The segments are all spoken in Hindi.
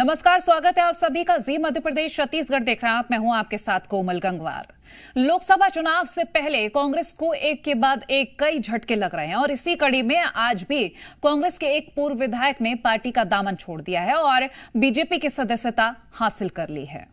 नमस्कार स्वागत है आप सभी का जी मध्य प्रदेश छत्तीसगढ़ देख रहे हैं आप मैं हूं आपके साथ कोमल गंगवार लोकसभा चुनाव से पहले कांग्रेस को एक के बाद एक कई झटके लग रहे हैं और इसी कड़ी में आज भी कांग्रेस के एक पूर्व विधायक ने पार्टी का दामन छोड़ दिया है और बीजेपी की सदस्यता हासिल कर ली है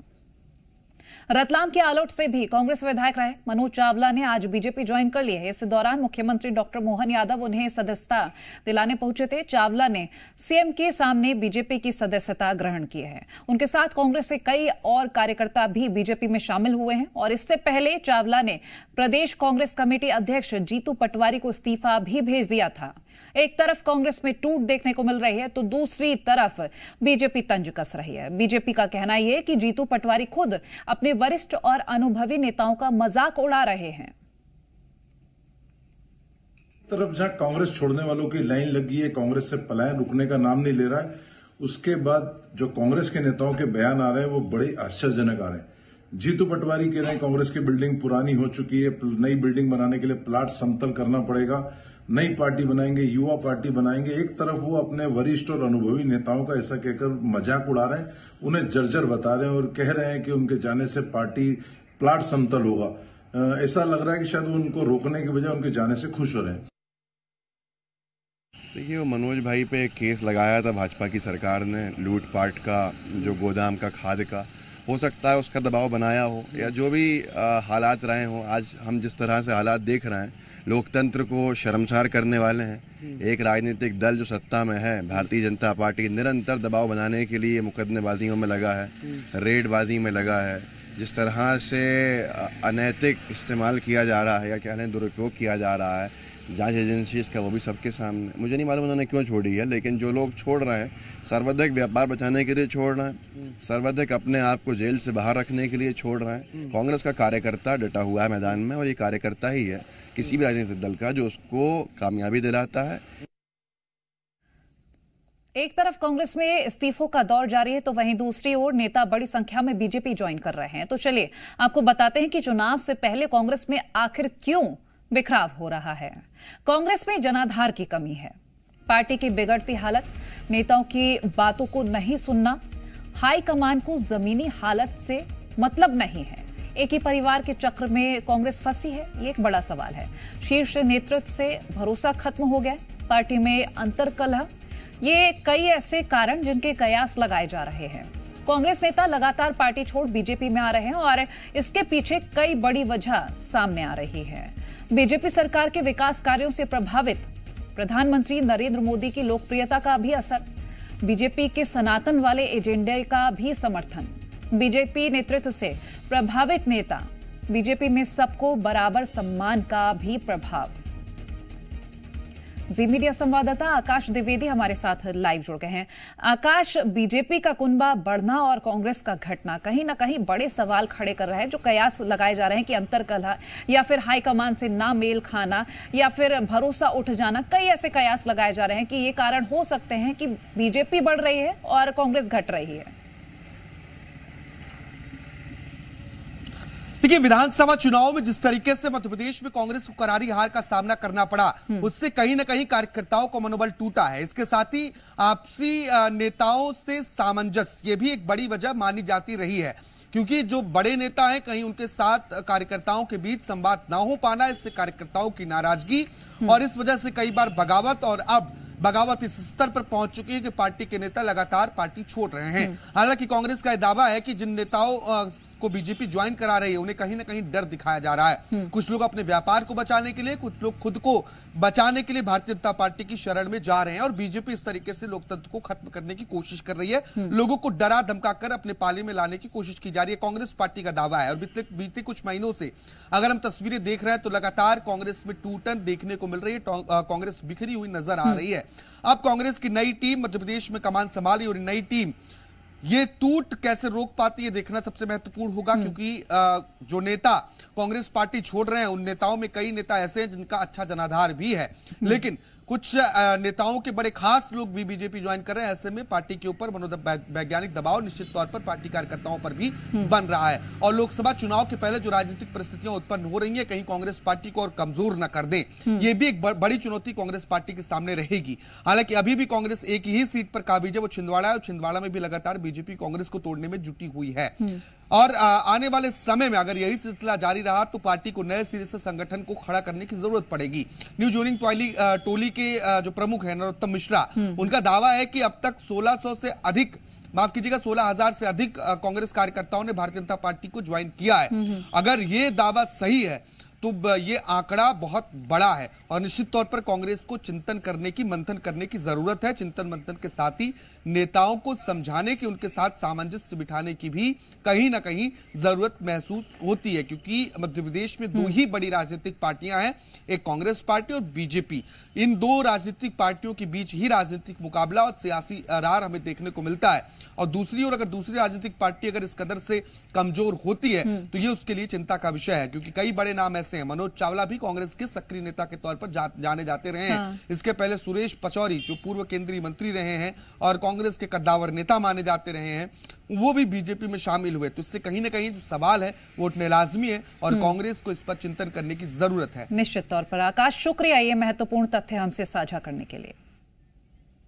रतलाम के आलोट से भी कांग्रेस विधायक रहे मनोज चावला ने आज बीजेपी ज्वाइन कर ली है इस दौरान मुख्यमंत्री डॉक्टर मोहन यादव उन्हें सदस्यता दिलाने पहुंचे थे चावला ने सीएम के सामने बीजेपी की सदस्यता ग्रहण की है उनके साथ कांग्रेस के कई और कार्यकर्ता भी बीजेपी में शामिल हुए हैं और इससे पहले चावला ने प्रदेश कांग्रेस कमेटी अध्यक्ष जीतू पटवारी को इस्तीफा भी भेज दिया था एक तरफ कांग्रेस में टूट देखने को मिल रही है तो दूसरी तरफ बीजेपी तंज कस रही है बीजेपी का कहना यह कि जीतू पटवारी खुद अपने वरिष्ठ और अनुभवी नेताओं का मजाक उड़ा रहे हैं तरफ जहां कांग्रेस छोड़ने वालों की लाइन लगी है कांग्रेस से पलायन रुकने का नाम नहीं ले रहा है उसके बाद जो कांग्रेस के नेताओं के बयान आ रहे हैं वो बड़े आश्चर्यजनक आ रहे हैं जीतू पटवारी कह रहे हैं कांग्रेस की बिल्डिंग पुरानी हो चुकी है नई बिल्डिंग बनाने के लिए प्लाट समतल करना पड़ेगा नई पार्टी बनाएंगे युवा पार्टी बनाएंगे एक तरफ वो अपने वरिष्ठ और अनुभवी नेताओं का ऐसा कहकर मजाक उड़ा रहे हैं उन्हें जर्जर बता रहे हैं और कह रहे हैं कि उनके जाने से पार्टी प्लाट समतल होगा ऐसा लग रहा है कि शायद उनको रोकने के बजाय उनके जाने से खुश हो रहे हैं देखिए वो मनोज भाई पे एक केस लगाया था भाजपा की सरकार ने लूटपाट का जो गोदाम का खाद का हो सकता है उसका दबाव बनाया हो या जो भी हालात रहे हों आज हम जिस तरह से हालात देख रहे हैं लोकतंत्र को शर्मसार करने वाले हैं एक राजनीतिक दल जो सत्ता में है भारतीय जनता पार्टी निरंतर दबाव बनाने के लिए मुकदमेबाजियों में लगा है रेडबाजी में लगा है जिस तरह से अनैतिक इस्तेमाल किया जा रहा है या क्या दुरुपयोग किया जा रहा है जांच एजेंसी इसका वो भी सबके सामने मुझे नहीं मालूम उन्होंने क्यों छोड़ी है लेकिन जो लोग छोड़ रहे हैं सर्वाधिक व्यापार बचाने के लिए छोड़ रहे हैं सर्वाधिक अपने आप को जेल से बाहर रखने के लिए छोड़ रहे हैं कांग्रेस का कार्यकर्ता डटा हुआ है मैदान में और ये कार्यकर्ता ही है किसी भी राजनीतिक दल का जो उसको कामयाबी दिलाता है एक तरफ कांग्रेस में इस्तीफों का दौर जारी है तो वहीं दूसरी ओर नेता बड़ी संख्या में बीजेपी ज्वाइन कर रहे हैं तो चलिए आपको बताते हैं कि चुनाव से पहले कांग्रेस में आखिर क्यों बिखराव हो रहा है कांग्रेस में जनाधार की कमी है पार्टी की बिगड़ती हालत नेताओं की बातों को नहीं सुनना हाईकमान को जमीनी हालत से मतलब नहीं है एक ही परिवार के चक्र में कांग्रेस फंसी है ये एक बड़ा सवाल है शीर्ष नेतृत्व से भरोसा खत्म हो गया पार्टी में अंतर कलह ये कई ऐसे कारण जिनके कयास लगाए जा रहे हैं कांग्रेस नेता लगातार पार्टी छोड़ बीजेपी में आ रहे हैं और इसके पीछे कई बड़ी वजह सामने आ रही है बीजेपी सरकार के विकास कार्यों से प्रभावित प्रधानमंत्री नरेंद्र मोदी की लोकप्रियता का भी असर बीजेपी के सनातन वाले एजेंडे का भी समर्थन बीजेपी नेतृत्व से प्रभावित नेता बीजेपी में सबको बराबर सम्मान का भी प्रभाव जी मीडिया संवाददाता आकाश द्विवेदी हमारे साथ लाइव जुड़ गए हैं आकाश बीजेपी का कुंबा बढ़ना और कांग्रेस का घटना कहीं ना कहीं बड़े सवाल खड़े कर रहे हैं जो कयास लगाए जा रहे हैं कि अंतर कला या फिर हाईकमान से ना मेल खाना या फिर भरोसा उठ जाना कई ऐसे कयास लगाए जा रहे हैं कि ये कारण हो सकते हैं कि बीजेपी बढ़ रही है और कांग्रेस घट रही है देखिए विधानसभा चुनाव में जिस तरीके से मध्यप्रदेश में कांग्रेस को करारी हार का सामना करना पड़ा हम्म। उससे कहीं ना कहीं कार्यकर्ताओं का मनोबल टूटा है इसके साथ ही आपसी नेताओं से सामंजस्य भी एक बड़ी वजह मानी जाती रही है क्योंकि जो बड़े नेता हैं कहीं उनके साथ कार्यकर्ताओं के बीच संवाद ना हो पाना इससे कार्यकर्ताओं की नाराजगी हम्म। और इस वजह से कई बार बगावत और अब बगावत इस स्तर पर पहुंच चुकी है कि पार्टी के नेता लगातार पार्टी छोड़ रहे हैं हम्म। हालांकि कांग्रेस का यह दावा है कि जिन नेताओं को बीजेपी ज्वाइन करा रही है उन्हें कहीं ना कहीं डर दिखाया जा रहा है हम्म। कुछ लोग अपने व्यापार को बचाने के लिए कुछ लोग खुद को बचाने के लिए भारतीय जनता पार्टी की शरण में जा रहे हैं और बीजेपी इस तरीके से लोकतंत्र को खत्म करने की कोशिश कर रही है हम्म। लोगों को डरा धमकाकर अपने पाले में लाने की कोशिश की जा रही है कांग्रेस पार्टी का दावा है और बीते बीते कुछ महीनों से अगर हम तस्वीरें देख रहे हैं तो लगातार कांग्रेस में टूटन देखने को मिल रही है कांग्रेस बिखरी हुई नजर आ हम्म। रही है अब कांग्रेस की नई टीम मध्यप्रदेश में कमान संभाली और नई टीम ये टूट कैसे रोक पाती है देखना सबसे महत्वपूर्ण होगा हम्म। क्योंकि जो नेता कांग्रेस पार्टी छोड़ रहे हैं उन नेताओं में कई नेता ऐसे हैं जिनका अच्छा जनाधार भी है लेकिन कुछ नेताओं के बड़े खास लोग भी बीजेपी ज्वाइन कर रहे हैं ऐसे में पार्टी के ऊपर वैज्ञानिक दबाव निश्चित तौर पर पार्टी कार्यकर्ताओं पर भी बन रहा है और लोकसभा चुनाव के पहले जो राजनीतिक परिस्थितियां उत्पन्न हो रही हैं कहीं कांग्रेस पार्टी को और कमजोर न कर दें ये भी एक बड़ी चुनौती कांग्रेस पार्टी के सामने रहेगी हालांकि अभी भी कांग्रेस एक ही सीट पर काबिज है वो छिंदवाड़ा है और छिंदवाड़ा में भी लगातार बीजेपी कांग्रेस को तोड़ने में जुटी हुई है और आने वाले समय में अगर यही सिलसिला जारी रहा तो पार्टी को नए सिरे से संगठन को खड़ा करने की जरूरत पड़ेगी न्यू जोनिंग टोली के जो प्रमुख है नरोत्तम मिश्रा हम्म। उनका दावा है कि अब तक 1600 से अधिक माफ कीजिएगा 16000 से अधिक कांग्रेस कार्यकर्ताओं ने भारतीय जनता पार्टी को ज्वाइन किया है हम्म, हम्म। अगर ये दावा सही है तो ये आंकड़ा बहुत बड़ा है और निश्चित तौर पर कांग्रेस को चिंतन करने की मंथन करने की जरूरत है चिंतन मंथन के साथ ही नेताओं को समझाने की उनके साथ सामंजस्य बिठाने की भी कहीं ना कहीं जरूरत महसूस होती है क्योंकि मध्य प्रदेश में दो हम्म। ही बड़ी राजनीतिक पार्टियां हैं एक कांग्रेस पार्टी और बीजेपी इन दो राजनीतिक पार्टियों के बीच ही राजनीतिक मुकाबला और सियासी रार हमें देखने को मिलता है और दूसरी ओर अगर दूसरी राजनीतिक पार्टी अगर इस कदर से कमजोर होती है हम्म। तो ये उसके लिए चिंता का विषय है क्योंकि कई बड़े नाम ऐसे से हैं मनोज चावला भी कांग्रेस के सक्रिय नेता के तौर पर जा, जाने जाते रहे हैं हाँ। इसके पहले सुरेश पचौरी जो पूर्व केंद्रीय मंत्री रहे हैं और कांग्रेस के कद्दावर नेता माने जाते रहे हैं वो भी बीजेपी में शामिल हुए तो इससे कहीं ना कहीं जो सवाल है वो उठने लाजमी है और हम्म। कांग्रेस को इस पर चिंतन करने की जरूरत है निश्चित तौर पर आकाश शुक्रिया ये महत्वपूर्ण तथ्य हमसे साझा करने के लिए